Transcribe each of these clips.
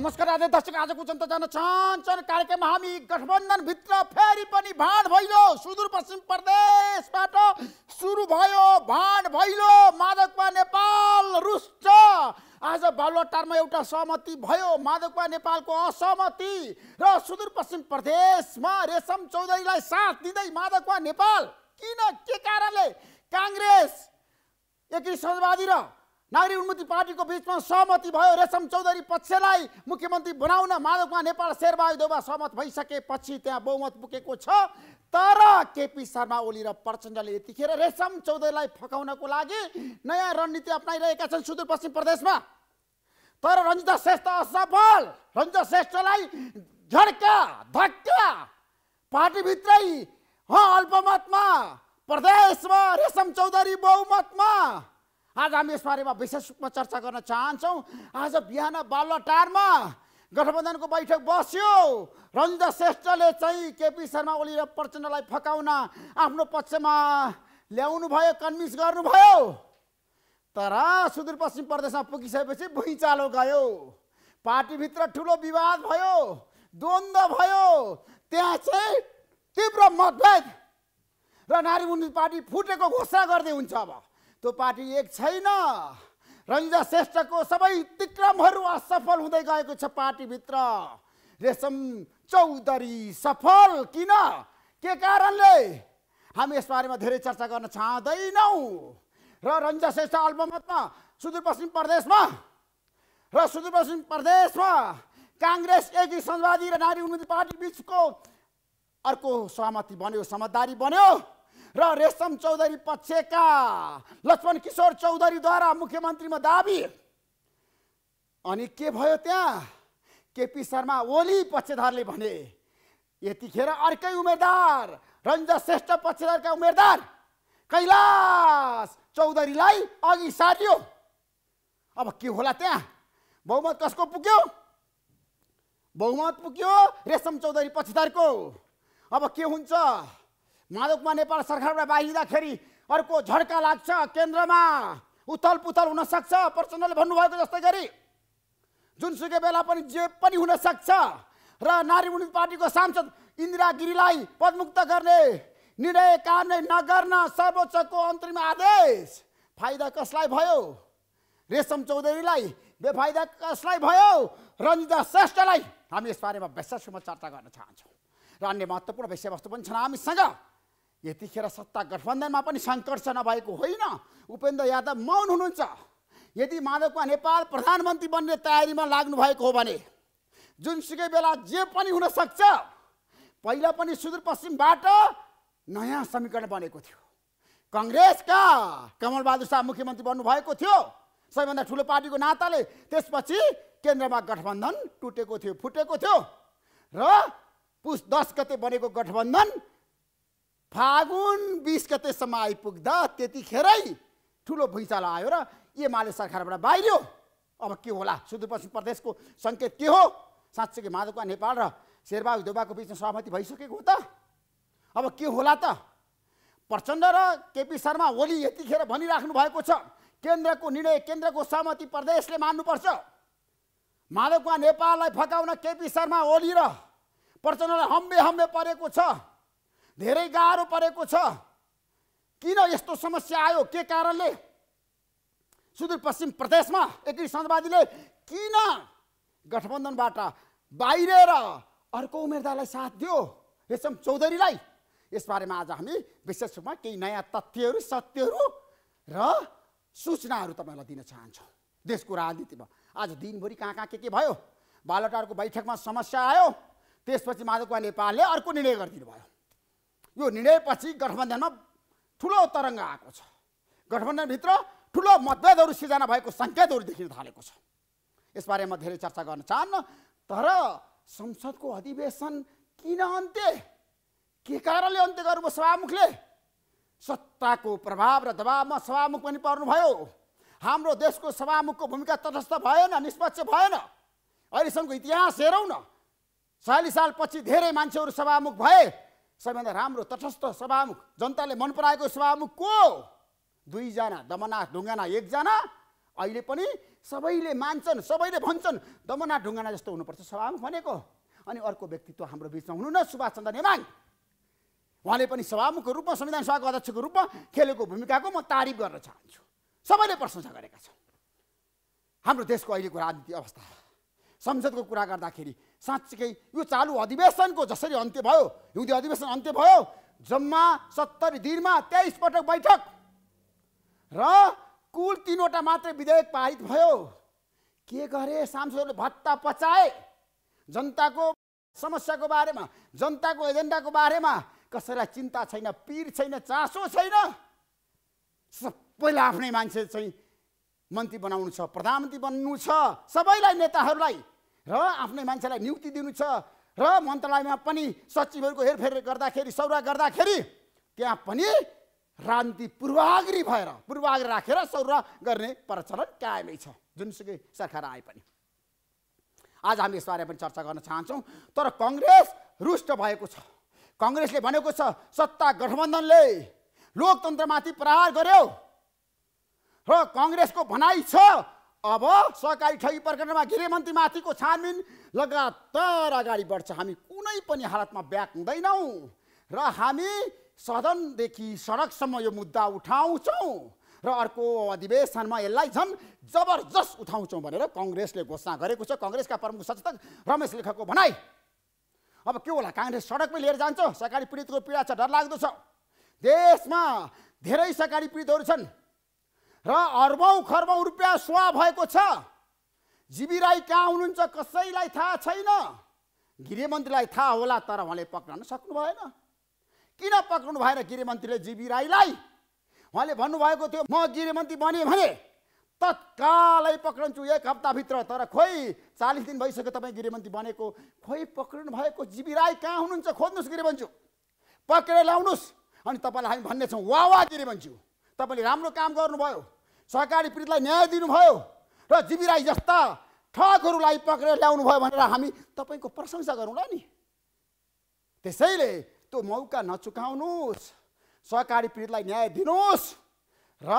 नमस्कार आज दर्शक आजको जनता जान चाहन्छन् कार्यक्रम हामी गठबन्धनभित्र फेरि पनि भाँड भैलो सुदूरपश्चिम प्रदेशबाट सुरु भयो भाँड भैलो माधवपा नेपाल रुष्ट आज बालुवाटारमा एउटा सहमति भयो माधवपा नेपालको असहमति र सुदूरपश्चिम प्रदेशमा रेशम चौधरीलाई साथ दिँदै माधवपा नेपाल किन के कारणले काङ्ग्रेस एकी समाजवादी र नागरिक उन्मुक्ति पार्टीको बिचमा सहमति भयो रेशम चौधरी पक्षलाई मुख्यमन्त्री बनाउन माधवमा नेपाल शेरबहादेवमा सहमत भइसकेपछि त्यहाँ बहुमत पुगेको छ तर केपी शर्मा ओली र प्रचण्डले यतिखेर रेशम चौधरीलाई फकाउनको लागि नयाँ रणनीति अप्नाइरहेका छन् सुदूरपश्चिम प्रदेशमा तर रञ्जिता श्रेष्ठ असफल रञ्जिता श्रेष्ठलाई झड्का धक्का पार्टीभित्रै अल्पमतमा प्रदेशमा रेशम चौधरी बहुमतमा आज हामी यसबारेमा विशेष रूपमा चर्चा गर्न चाहन्छौँ आज बिहान बालटारमा गठबन्धनको बैठक बस्यो रञ्जा श्रेष्ठले चाहिँ केपी शर्मा ओली र प्रचण्डलाई फकाउन आफ्नो पक्षमा ल्याउनु भयो कन्भिन्स गर्नुभयो तर सुदूरपश्चिम प्रदेशमा पुगिसकेपछि भुइँचालो गयो पार्टीभित्र ठुलो विवाद भयो द्वन्द्व भयो त्यहाँ चाहिँ तीव्र मतभेद र नारी मुनि पार्टी फुटेको घोषणा गर्दै हुन्छ अब त्यो पार्टी एक छैन रञ्जा श्रेष्ठको सबै तिक्रमहरू असफल हुँदै गएको छ पार्टीभित्र रेशम चौधरी सफल किन के कारणले हामी यसबारेमा धेरै चर्चा गर्न चाहँदैनौँ र रञ्जा श्रेष्ठ अल्पमतमा सुदूरपश्चिम प्रदेशमा र सुदूरपश्चिम प्रदेशमा काङ्ग्रेस एकी समाजवादी र नारी उन्नति पार्टी बिचको अर्को सहमति बन्यो समझदारी बन्यो र रेशम चौधरी पक्षका लक्ष्मण किशोर चौधरीद्वारा मुख्यमन्त्रीमा दाबी अनि के भयो त्यहाँ केपी शर्मा ओली पक्षधारले भने यतिखेर अर्कै उम्मेदवार रञ्ज श्रेष्ठ पक्षधारका उम्मेदवार कैलाश चौधरीलाई अघि सारियो अब के होला त्यहाँ बहुमत कसको पुग्यो बहुमत पुग्यो रेशम चौधरी पक्षधारको अब के हुन्छ मादकमा नेपाल सरकारबाट बाहिरिँदाखेरि अर्को झड्का लाग्छ केन्द्रमा उथल पुथल हुनसक्छ प्रचण्डले भन्नुभएको जस्तै गरी जुनसुकै बेला पनि जे पनि हुनसक्छ र नारी पार्टीको सांसद इन्दिरा गिरीलाई पदमुक्त गर्ने निर्णय कार्य नगर्न सर्वोच्चको अन्तरिम आदेश फाइदा कसलाई भयो रेशम चौधरीलाई बेफाइदा कसलाई भयो रञ्जिता श्रेष्ठलाई हामी यसबारेमा बारेमा विशेष रूपमा चर्चा गर्न चाहन्छौँ र अन्य महत्त्वपूर्ण विषयवस्तु पनि छन् हामीसँग यतिखेर सत्ता गठबन्धनमा पनि सङ्कट नभएको होइन उपेन्द्र यादव मौन हुनुहुन्छ यदि माधव कुमार नेपाल प्रधानमन्त्री बन्ने तयारीमा लाग्नु भएको हो भने जुनसुकै बेला जे पनि हुनसक्छ पहिला पनि सुदूरपश्चिमबाट नयाँ समीकरण बनेको थियो कङ्ग्रेसका कमलबहादुर शाह मुख्यमन्त्री बन्नुभएको थियो सबैभन्दा ठुलो पार्टीको नाताले त्यसपछि केन्द्रमा गठबन्धन टुटेको थियो फुटेको थियो र पुस दस गते बनेको गठबन्धन फागुन बिस गतेसम्म आइपुग्दा त्यतिखेरै ठुलो भुइँचालो आयो र एमाले सरकारबाट बाहिरियो अब के होला सुदूरपश्चिम प्रदेशको सङ्केत के हो साँच्चै माधवका नेपाल र शेरबा देवाको बिचमा सहमति भइसकेको हो त अब के होला त प्रचण्ड र केपी शर्मा ओली यतिखेर भनिराख्नु भएको छ केन्द्रको निर्णय केन्द्रको सहमति प्रदेशले मान्नुपर्छ माधव कुमार नेपाललाई फकाउन केपी शर्मा ओली र प्रचण्डलाई हम्बे हम्बे परेको छ धेरै गाह्रो परेको छ किन यस्तो समस्या आयो के कारणले सुदूरपश्चिम प्रदेशमा एकी सन्तावादीले किन गठबन्धनबाट बाहिरेर अर्को उम्मेद्वारलाई साथ दियो रेशम चौधरीलाई यसबारेमा आज हामी विशेष रूपमा केही नयाँ तथ्यहरू सत्यहरू र सूचनाहरू तपाईँलाई दिन चाहन्छौँ देशको राजनीतिमा आज दिनभरि कहाँ कहाँ के के भयो बालटारको बैठकमा समस्या आयो त्यसपछि माधव नेपालले अर्को निर्णय गरिदिनु भयो यो निर्णयपछि गठबन्धनमा ठुलो तरङ्ग आएको छ गठबन्धनभित्र ठुलो मतभेदहरू सिर्जना भएको सङ्केतहरू देखिन थालेको छ यसबारे म धेरै चर्चा गर्न चाहन्न तर संसदको अधिवेशन किन अन्त्य के कारणले अन्त्य गर्नुभयो सभामुखले सत्ताको प्रभाव र दबावमा सभामुख पनि पर्नुभयो हाम्रो देशको सभामुखको भूमिका तटस्थ भएन निष्पक्ष भएन अहिलेसम्मको इतिहास हेरौँ न छयालिस सालपछि धेरै मान्छेहरू सभामुख भए सबैभन्दा राम्रो तटस्थ सभामुख जनताले मन पराएको सभामुख को दुईजना दमना ढुङ्गाना एकजना अहिले पनि सबैले मान्छन् सबैले भन्छन् दमना ढुङ्गाना जस्तो हुनुपर्छ सभामुख भनेको अनि अर्को व्यक्तित्व हाम्रो बिचमा हुनु न सुभाष चन्द्र नेमाङ उहाँले पनि सभामुखको रूपमा संविधान सभाको अध्यक्षको रूपमा खेलेको भूमिकाको म तारिफ गर्न चाहन्छु सबैले प्रशंसा गरेका छन् हाम्रो देशको अहिलेको राजनीतिक अवस्था संसदको कुरा गर्दाखेरि साँच्चीकै यो चालु अधिवेशनको जसरी अन्त्य भयो हिउँदे अधिवेशन अन्त्य भयो जम्मा सत्तरी दिनमा तेइस पटक बैठक र कुल तिनवटा मात्रै विधेयक पारित भयो के गरे सांसदहरूले भत्ता पचाए जनताको समस्याको बारेमा जनताको एजेन्डाको बारेमा कसैलाई चिन्ता छैन पिर छैन चासो छैन सबैलाई आफ्नै मान्छे चाहिँ मन्त्री बनाउनु छ प्रधानमन्त्री बन्नु छ सबैलाई नेताहरूलाई र आफ्नै मान्छेलाई नियुक्ति दिनु छ र मन्त्रालयमा पनि सचिवहरूको हेरफेर गर्दाखेरि सौरा गर्दाखेरि त्यहाँ पनि राजनीति पूर्वाग्री भएर पूर्वाग्री राखेर सौरा गर्ने प्रचलन कायमै छ जुनसुकै सरकार आए पनि आज हामी यसबारे पनि चर्चा गर्न चाहन्छौँ तर कङ्ग्रेस रुष्ट भएको छ कङ्ग्रेसले भनेको छ सत्ता गठबन्धनले लोकतन्त्रमाथि प्रहार गर्यो र कङ्ग्रेसको भनाइ छ अब सरकारी ठगी प्रकरणमा गृहमन्त्री गृहमन्त्रीमाथिको छानबिन लगातार अगाडि बढ्छ हामी कुनै पनि हालतमा ब्याक हुँदैनौँ र हामी सदनदेखि सडकसम्म यो मुद्दा उठाउँछौँ र अर्को अधिवेशनमा यसलाई झन् जबरजस्त उठाउँछौँ भनेर कङ्ग्रेसले घोषणा गरेको छ कङ्ग्रेसका प्रमुख सचेतक रमेश लेखकको भनाइ अब के होला काङ्ग्रेस सडकमै लिएर जान्छ सरकारी पीडितको पीडा छ डरलाग्दो छ देशमा धेरै सरकारी पीडितहरू छन् र अर्बौँ खर्बौँ रुपियाँ सुवा भएको छ जीवी राई कहाँ हुनुहुन्छ कसैलाई थाहा छैन गृहमन्त्रीलाई थाहा होला तर उहाँले पक्राउन सक्नु भएन किन पक्राउनु भएन गृहमन्त्रीले जीवी राईलाई उहाँले भन्नुभएको थियो म गृहमन्त्री बने भने तत्कालै पक्रन्छु एक हप्ताभित्र तर खोइ चालिस दिन भइसक्यो तपाईँ गृहमन्त्री बनेको खोइ पक्रिनु भएको जीवी राई कहाँ हुनुहुन्छ खोज्नुहोस् गृहमन्त्री पक्रेर ल्याउनुहोस् अनि तपाईँलाई हामी भन्नेछौँ वा वा गृहमन्छु तपाईँले राम्रो काम गर्नुभयो सहकारी पीडितलाई न्याय दिनुभयो र जिमिराई जस्ता ठगहरूलाई पक्रेर ल्याउनु भयो भनेर हामी तपाईँको प्रशंसा गरौँला नि त्यसैले त्यो मौका नचुकाउनुहोस् सहकारी पीडितलाई न्याय दिनुहोस् र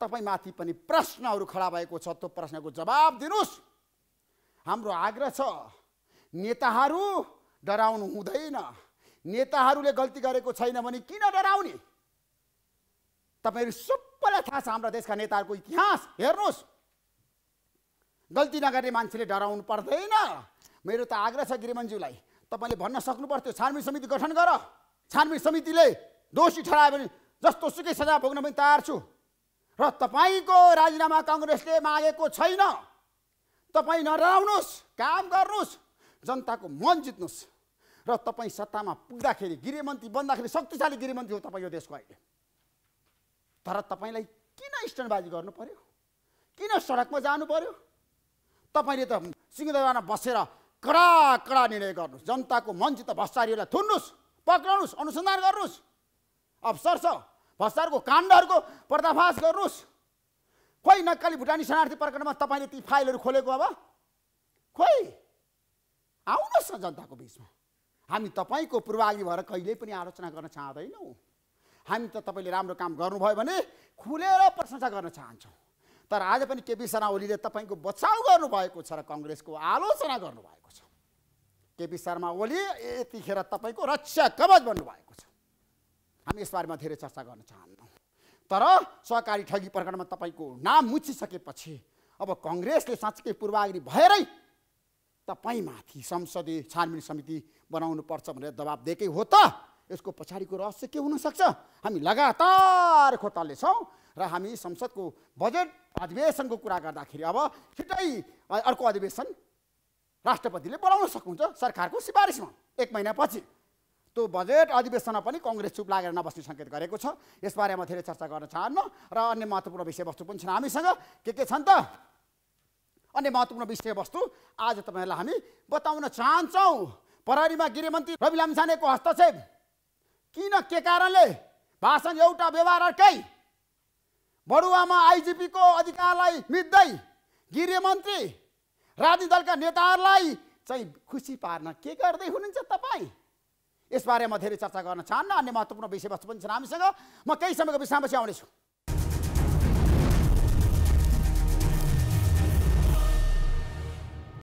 तपाईँमाथि पनि प्रश्नहरू खडा भएको छ त्यो प्रश्नको जवाब दिनुहोस् हाम्रो आग्रह छ नेताहरू डराउनु हुँदैन नेताहरूले गल्ती गरेको छैन भने किन डराउने तपाईँहरू सबैलाई थाहा छ हाम्रो देशका नेताहरूको इतिहास हेर्नुहोस् गल्ती नगर्ने मान्छेले डराउनु पर्दैन मेरो त आग्रह छ गिरिमनज्यूलाई तपाईँले भन्न सक्नु पर्थ्यो छानबिन समिति गठन गर छानबिन समितिले दोषी ठहरायो भने जस्तो सुकै सजाय भोग्न पनि तयार छु र तपाईँको राजीनामा कङ्ग्रेसले मागेको छैन तपाईँ नडराउनुहोस् काम गर्नुहोस् जनताको मन जित्नुहोस् र तपाईँ सत्तामा पुग्दाखेरि गृहमन्त्री बन्दाखेरि शक्तिशाली गृहमन्त्री हो तपाईँ यो देशको अहिले तर तपाईँलाई किन स्ट्यान्डबाजी गर्नु पर्यो किन सडकमा जानु पर्यो तपाईँले त सिंहदरबारमा बसेर कडा कडा निर्णय गर्नुहोस् जनताको मनसित भ्रष्टाचारीहरूलाई थुन्नुहोस् पक्राउनुहोस् अनुसन्धान गर्नुहोस् अवसर छ भ्रष्टाचारको काण्डहरूको पर्दाफास गर्नुहोस् खोइ नक्काली भुटानी शरणार्थी प्रकरणमा तपाईँले ती फाइलहरू खोलेको अब खोइ आउनुहोस् न जनताको बिचमा हामी तपाईँको पूर्वागी भएर कहिल्यै पनि आलोचना गर्न चाहँदैनौँ हामी त तपाईँले राम्रो काम गर्नुभयो भने खुलेर प्रशंसा गर्न चाहन्छौँ तर आज पनि केपी शर्मा ओलीले तपाईँको बचाउ गर्नुभएको छ र कङ्ग्रेसको आलोचना गर्नुभएको छ केपी शर्मा ओली यतिखेर तपाईँको रक्षा कवच भन्नुभएको छ हामी यसबारेमा धेरै चर्चा गर्न चाहन्नौँ तर सहकारी ठगी प्रकरणमा तपाईँको नाम मुछिसकेपछि अब कङ्ग्रेसले साँच्चै पूर्वाग्री भएरै तपाईँमाथि संसदीय छानबिन समिति बनाउनुपर्छ भनेर दबाब दिएकै हो त यसको पछाडिको रहस्य के हुनसक्छ हामी लगातार छौँ र हामी संसदको बजेट अधिवेशनको कुरा गर्दाखेरि अब छिटै अर्को अधिवेशन राष्ट्रपतिले बोलाउन सक्नुहुन्छ सरकारको सिफारिसमा एक महिनापछि त्यो बजेट अधिवेशनमा पनि कङ्ग्रेस चुप लागेर नबस्ने सङ्केत गरेको छ यसबारेमा धेरै चर्चा गर्न चाहन्न र अन्य महत्त्वपूर्ण विषयवस्तु पनि छन् हामीसँग के के छन् त अन्य महत्त्वपूर्ण विषयवस्तु आज तपाईँहरूलाई हामी बताउन चाहन्छौँ प्रहरीमा गृहमन्त्री रवि लामिछानेको हस्तक्षेप किन के कारणले भाषण एउटा व्यवहार अर्कै बडुवामा आइजिपीको अधिकारलाई मिच्दै गृहमन्त्री राजनीति दलका नेताहरूलाई चाहिँ खुसी पार्न के गर्दै हुनुहुन्छ तपाईँ यसबारे म धेरै चर्चा गर्न चाहन्न अन्य महत्त्वपूर्ण विषयवस्तु पनि छन् हामीसँग म केही समयको विश्रामपछि आउनेछु